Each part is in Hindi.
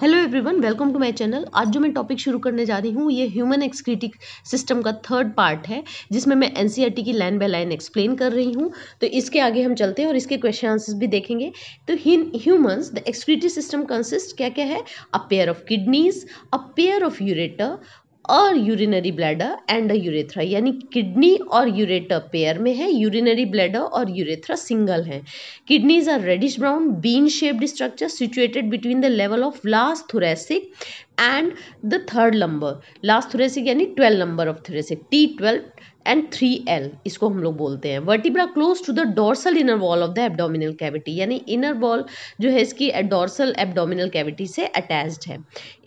hello everyone welcome to my channel आज जो मैं टॉपिक शुरू करने जा रही हूँ ये ह्यूमन एक्सक्रीटिक सिस्टम का थर्ड पार्ट है जिसमें मैं एनसीईआरटी e की लाइन बाय लाइन एक्सप्लेन कर रही हूँ तो इसके आगे हम चलते हैं और इसके क्वेश्चन आंसर्स भी देखेंगे तो humans the excretory system consist क्या क्या है a pair of kidneys a pair of ureter और urinary bladder and a urethra यानी किडनी और यूरेटर पेयर में है यूरिनरी ब्लैडर और यूरेथ्रा सिंगल है kidneys are reddish brown bean shaped structure situated between the level of last thoracic and the third number last thoracic यानी twelve number of thoracic T twelve and three L इसको हम लोग बोलते हैं vertebra close to the dorsal inner wall of the abdominal cavity यानी इनर वॉल जो है इसकी डोर्सल एबडोमिनल कैविटी से अटैच्ड है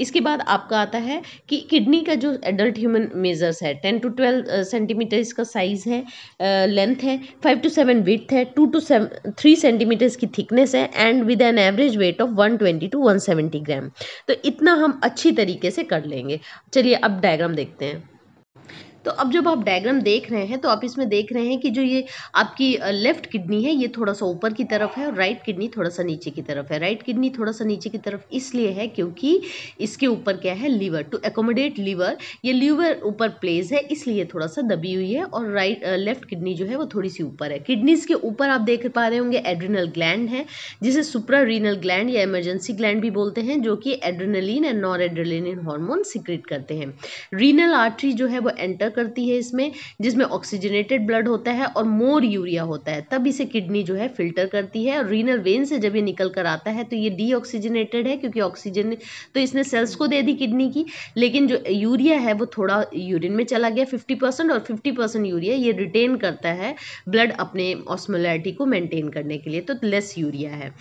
इसके बाद आपका आता है कि किडनी का जो एडल्ट ह्यूमन मेजर्स है टेन टू ट्वेल्व सेंटीमीटर इसका साइज है लेंथ है फाइव टू सेवन विथ है two to seven three centimetre इसकी थिकनेस है and with an average weight of one twenty to one seventy gram तो इतना हम अच्छी तरीके से कर लेंगे चलिए अब डायग्राम देखते हैं तो अब जब आप डायग्राम देख रहे हैं तो आप इसमें देख रहे हैं कि जो ये आपकी लेफ्ट किडनी है ये थोड़ा सा ऊपर की तरफ है और राइट किडनी थोड़ा सा नीचे की तरफ है राइट किडनी थोड़ा सा नीचे की तरफ इसलिए है क्योंकि इसके ऊपर क्या है लीवर टू एकोमोडेट लीवर ये लीवर ऊपर प्लेस है इसलिए थोड़ा सा दबी हुई है और राइट लेफ्ट किडनी जो है वो थोड़ी सी ऊपर है किडनीज के ऊपर आप देख पा रहे होंगे एड्रिनल ग्लैंड है जिसे सुप्रा रीनल ग्लैंड या इमरजेंसी ग्लैंड भी बोलते हैं जो कि adrenaline and non adrenaline hormone secrete करते हैं रीनल आर्ट्री जो है वो एंटर करती है इसमें जिसमें ऑक्सीजनेटेड ब्लड होता है और मोर यूरिया होता है तब इसे किडनी जो है फिल्टर करती है और रीनल वेन से जब ये निकल कर आता है तो ये डी है क्योंकि ऑक्सीजन तो इसने सेल्स को दे दी किडनी की लेकिन जो यूरिया है वो थोड़ा यूरिन में चला गया फिफ्टी परसेंट और फिफ्टी परसेंट यूरिया ये रिटेन करता है ब्लड अपने ऑस्मोलैरिटी को मेंटेन करने के लिए तो लेस यूरिया है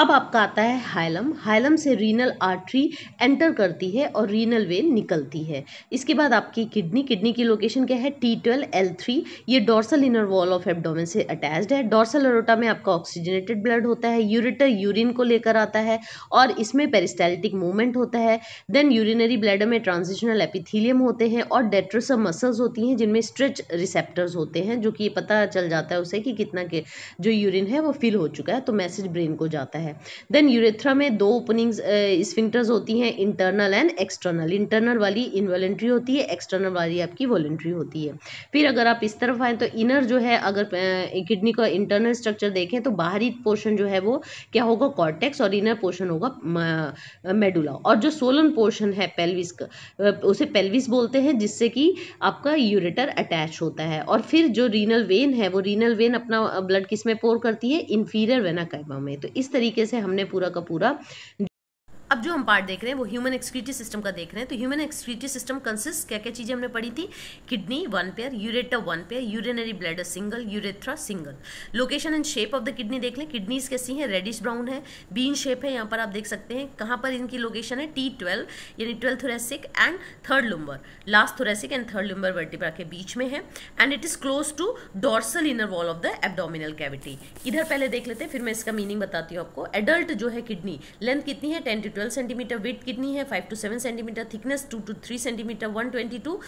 अब आपका आता है हाइलम हाइलम से रीनल आर्टरी एंटर करती है और रीनल वेन निकलती है इसके बाद आपकी किडनी किडनी की लोकेशन क्या है टी ट्वेल्व एल थ्री ये dorsal inner wall of abdomen से अटैच्ड है डॉर्सल अरोटा में आपका ऑक्सीजनेटेड ब्लड होता है यूरिटर यूरिन को लेकर आता है और इसमें पेरिस्टाइलिटिक मूवमेंट होता है देन यूरिनरी ब्लैडर में ट्रांजिशनल एपिथीलियम होते हैं और डेट्रोसम मसल्स होती हैं जिनमें स्ट्रेच रिसेप्टर्स होते हैं जो कि पता चल जाता है उसे कि कितना के जो यूरिन है वो फिल हो चुका है तो मैसेज ब्रेन को जाता है है देन यूरेथ्रा में दो ओपनिंग्स स्फिंक्टर्स होती हैं इंटरनल एंड एक्सटर्नल इंटरनल वाली इनवॉलेंट्री होती है एक्सटर्नल वाली आपकी वॉलेंट्री होती है फिर अगर आप इस तरफ आएँ तो इनर जो है अगर किडनी का इंटरनल स्ट्रक्चर देखें तो बाहरी पोर्शन जो है वो क्या होगा कॉर्टेक्स और इनर पोर्शन होगा मेडुला और जो सोलन पोर्शन है पेल्विस का उसे पेल्विस बोलते हैं जिससे कि आपका यूरेटर अटैच होता है और फिर जो रीनल वेन है वो रीनल वेन अपना ब्लड किस में पोर करती है इन्फीरियर वेना कैबा में तो इस तरीके तरीके से हमने पूरा का पूरा अब जो हम पार्ट देख रहे हैं वो ह्यूमन एक्सक्रीटिव सिस्टम का देख रहे हैं तो ह्यूमन एक्सक्रीटिव सिस्टम कंसिस्ट क्या क्या चीज़ें हमने पढ़ी थी kidney one pair ureter one pair urinary bladder single urethra single location and shape of the kidney देख लें किडनीज कैसी है रेडिश ब्राउन है बीन शेप है यहाँ पर आप देख सकते हैं कहाँ पर इनकी लोकेशन है टी ट्वेल्व यानी twelfth thoracic and third lumbar last thoracic and third lumbar vertebra के बीच में है and it is close to dorsal inner wall of the abdominal cavity इधर पहले देख लेते हैं फिर मैं इसका मीनिंग बताती हूँ आपको एडल्ट जो है किडनी लेंथ कितनी है ten to twelve centimetre weight कितनी है five to seven centimetre thickness two to three centimetre one twenty to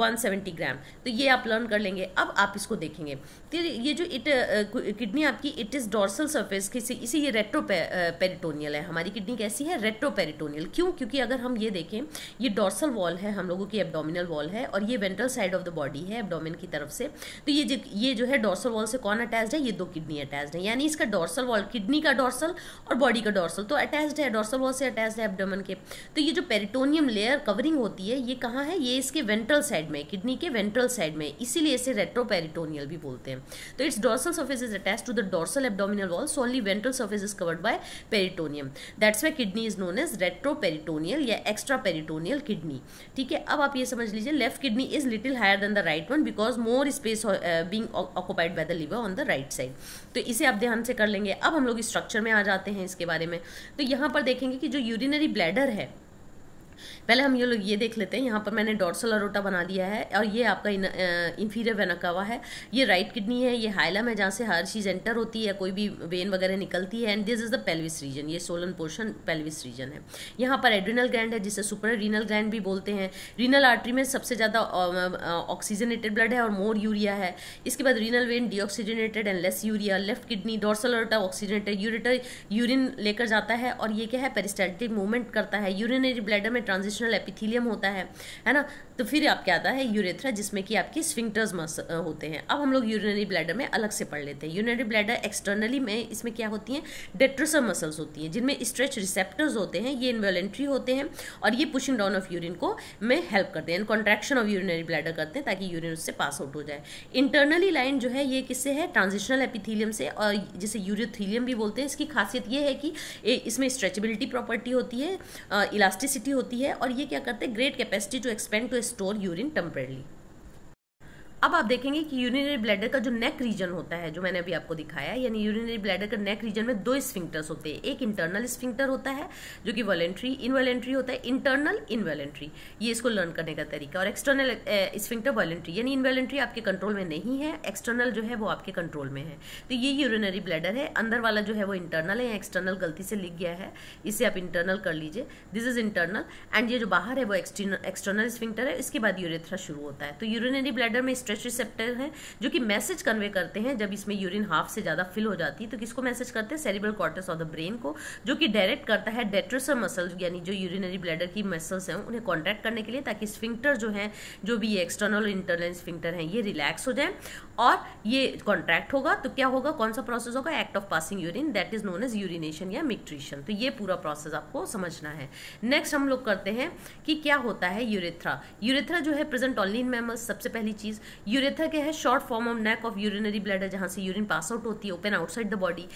one seventy gram तो ये आप लर्न कर लेंगे अब आप इसको देखेंगे तो ये जो इट uh, किडनी आपकी इट इज़ डॉर्सल सर्फेस किसी इसी ये रेट्रो पेरिटोनियल uh, है हमारी किडनी कैसी है रेट्रो पेरिटोनियल क्यों क्योंकि अगर हम ये देखें ये डॉर्सल वॉल है हम लोगों की एबडोमिनल वॉल है और ये ventral side of the body है एबडोमिन की तरफ से तो ये जो ये जो है डॉर्सल वॉल से कौन अटैच्ड है ये दो किडनी अटैच्ड है यानी इसका डॉर्सल वॉल किडनी का डॉर्सल और बॉडी का डॉर्सल तो अटैच्ड है डॉर्सल वॉल से अटैच अटैच है एबडोमन के तो ये जो पेरिटोनियम लेयर कवरिंग होती है ये कहाँ है ये इसके वेंट्रल साइड में किडनी के वेंट्रल साइड में इसीलिए इसे रेट्रोपेरिटोनियल भी बोलते हैं तो it's dorsal surface is attach to the dorsal abdominal wall so only ventral surface is covered by peritoneum that's why kidney is known as retroperitoneal या एक्स्ट्रा पेरिटोनियल किडनी ठीक है अब आप ये समझ लीजिए left kidney is little higher than the right one because more space being occupied by the liver on the right side तो इसे आप ध्यान से कर लेंगे अब हम लोग स्ट्रक्चर में आ जाते हैं इसके बारे में तो यहाँ पर देखेंगे कि जो यूरिनरी ब्लैडर है पहले हम ये लोग ये देख लेते हैं यहाँ पर मैंने डॉर्सल अरोटा बना दिया है और ये आपका इन्फीरियर वेनाकावा है ये राइट किडनी है ये हाइलम है जहाँ से हर चीज़ एंटर होती है कोई भी वेन वगैरह निकलती है and this is the pelvis region ये सोलन पोर्शन पेल्विस रीजन है यहाँ पर एड्रिनल ग्रैंड है जिसे सुपर रीनल ग्रैंड भी बोलते हैं रीनल आर्ट्री में सबसे ज़्यादा ऑक्सीजनेटेड ब्लड है और मोर यूरिया है इसके बाद renal vein deoxygenated and less urea left kidney dorsal aorta oxygenated ureter urine लेकर जाता है और ये क्या है पेरिस्टेटिक मूवमेंट करता है यूरिनरी ब्लैडर में ट्रांजिशनल एपिथीलियम होता है है ना तो फिर आपके आता है यूरेथ्रा जिसमें कि आपके स्विंगटर्स मस होते हैं अब हम लोग यूरिनरी ब्लैडर में अलग से पढ़ लेते हैं यूरिनरी ब्लैडर एक्सटर्नली में इसमें क्या होती हैं डेट्रोसर मसल्स होती हैं जिनमें स्ट्रेच रिसेप्टर्स होते हैं ये इन्वॉलेंट्री होते हैं और ये पुशिंग डाउन ऑफ यूरिन को में हेल्प करते हैं कॉन्ट्रैक्शन ऑफ यूरिनरी ब्लैडर करते हैं ताकि यूरिन उससे पास आउट हो जाए इंटरनली लाइन जो है ये किससे है ट्रांजिशनल एपिथीलियम से और जिसे यूरिथीलियम भी बोलते हैं इसकी खासियत ये है कि इसमें स्ट्रेचबिलिटी प्रॉपर्टी होती है इलास्टिसिटी होती है होती है और ये क्या करते हैं great capacity to expand to store urine temporarily अब आप देखेंगे कि यूरिनरी ब्लैडर का जो नेक रीजन होता है जो मैंने अभी आपको दिखाया यानी यूरिनरी ब्लैडर का नेक रीजन में दो स्फिंक्टर्स होते हैं एक इंटरनल स्फिंक्टर होता है जो कि वॉलेंट्री इनवॉलेंट्री होता है इंटरनल इनवॉलेंट्री ये इसको लर्न करने का तरीका और एक्सटर्नल स्फिंक्टर वॉलेंट्री यानी इनवॉलेंट्री आपके कंट्रोल में नहीं है एक्सटर्नल जो है वो आपके कंट्रोल में है तो ये यूरिनरी ब्लैडर है अंदर वाला जो है वो इंटरनल है या एक्सटर्नल गलती से लिख गया है इसे आप इंटरनल कर लीजिए दिस इज इंटरनल एंड ये जो बाहर है वो एक्सटर्नल स्फिंक्टर है इसके बाद यूरेथ्रा शुरू होता है तो यूरिनरी ब्लैडर में स्ट्रेच रिसेप्टर हैं जो कि मैसेज कन्वे करते हैं जब इसमें यूरिन हाफ से ज़्यादा फिल हो जाती है तो किसको मैसेज करते हैं cerebral cortex of the brain को जो कि डायरेक्ट करता है डेट्रोसर मसल यानी जो यूरिनरी ब्लैडर की मसल्स हैं उन्हें कॉन्ट्रैक्ट करने के लिए ताकि स्फिंक्टर जो है जो भी एक्सटर्नल और इंटरनल स्फिंक्टर है ये रिलैक्स हो जाए और ये कॉन्ट्रैक्ट होगा तो क्या होगा कौन सा प्रोसेस होगा act of passing urine that is known as urination या मिक्ट्रीशन तो ये पूरा प्रोसेस आपको समझना है नेक्स्ट हम लोग करते हैं कि क्या होता है यूरेथ्रा यूरेथ्रा जो है प्रेजेंट ऑनली इन मैमल्स सबसे पहली चीज़ यूरेथा क्या है short form of neck of urinary blood है जहाँ से यूरिन पास आउट होती है open outside the body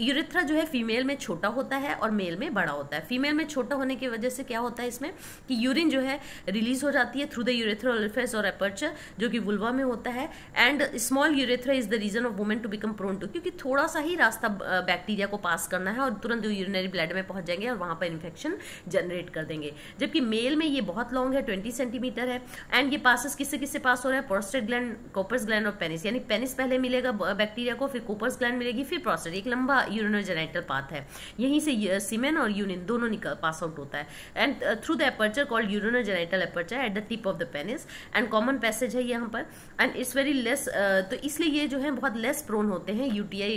urethra जो है फीमेल में छोटा होता है और मेल में बड़ा होता है फीमेल में छोटा होने की वजह से क्या होता है इसमें कि यूरिन जो है रिलीज हो जाती है थ्रू द यूरेथ्रल और एपर्चर जो कि वुलवा में होता है and small urethra is the reason of women to become prone to क्योंकि थोड़ा सा ही रास्ता बैक्टीरिया को पास करना है और तुरंत यूरिनरी ब्लड में पहुंच जाएंगे और वहां पर इन्फेक्शन जनरेट कर देंगे जबकि मेल में ये बहुत लॉन्ग है ट्वेंटी सेंटीमीटर है एंड ये पासिस किससे किससे पास हो रहा है प्रोस्टेट ग्लैंड कोपर्स ग्लैंड और पेनिस यानी पेनिस पहले मिलेगा बैक्टीरिया को फिर कोपर्स ग्लैंड मिलेगी फिर प्रोस्टेट एक लंबा का पाथ है यहीं से सीमेन और यूनिन दोनों निकल पास आउट होता है and through the aperture called urogenital aperture at the tip of the penis and common passage है यहाँ पर एंड इट्स वेरी लेस तो इसलिए ये जो है बहुत लेस प्रोन होते हैं यूटीआई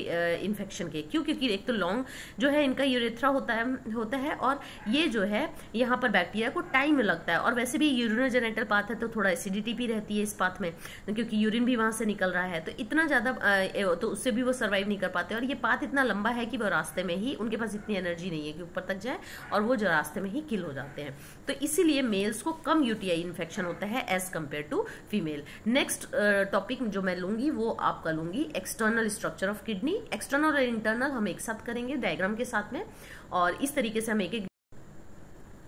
इन्फेक्शन uh, के क्यों क्योंकि एक तो लॉन्ग जो है इनका यूरेथ्रा होता है होता है और ये जो है यहाँ पर बैक्टीरिया को टाइम लगता है और वैसे भी यूरिनोजेनेटल पाथ है तो थोड़ा एसिडिटी भी रहती है इस पाथ में क्योंकि यूरिन भी वहां से निकल रहा है तो इतना ज्यादा uh, तो उससे भी वो सर्वाइव नहीं कर पाते और ये पाथ इतना लंबा है कि वो रास्ते में ही उनके पास इतनी एनर्जी नहीं है कि ऊपर तक जाए और वो जो रास्ते में ही किल हो जाते हैं तो इसीलिए मेल्स को कम यूटीआई इन्फेक्शन होता है as compare to female next topic जो मैं लूंगी वो आपका लूंगी external structure of kidney external और इंटरनल हम एक साथ करेंगे डायग्राम के साथ में और इस तरीके से हम एक एक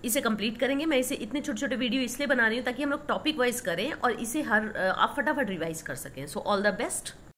इसे कंप्लीट करेंगे मैं इसे इतने छोटे छोटे वीडियो इसलिए बना रही हूँ ताकि हम लोग टॉपिक वाइज करें और इसे हर uh, आप फटाफट रिवाइज कर सकें सो ऑल द बेस्ट